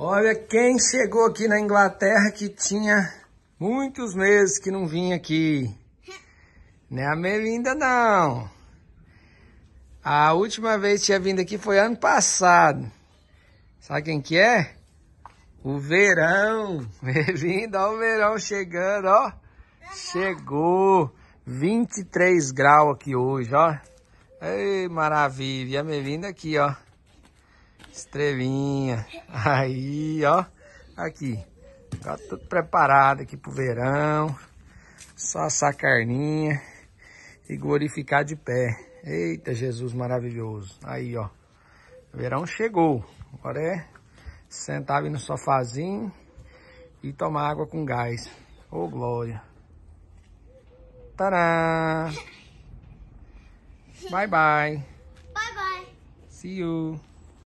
Olha quem chegou aqui na Inglaterra que tinha muitos meses que não vinha aqui. Não é a Melinda, não. A última vez que tinha vindo aqui foi ano passado. Sabe quem que é? O verão. Melinda, olha o verão chegando, ó. Chegou. 23 graus aqui hoje, ó. Ei, maravilha. E a Melinda aqui, ó. Estrelinha. Aí, ó. Aqui. Tá tudo preparado aqui pro verão. Só assar carninha e glorificar de pé. Eita, Jesus maravilhoso. Aí, ó. Verão chegou. Agora é sentar ali no sofazinho e tomar água com gás. Ô, oh, glória. Tadã! Bye, bye. Bye, bye. See you.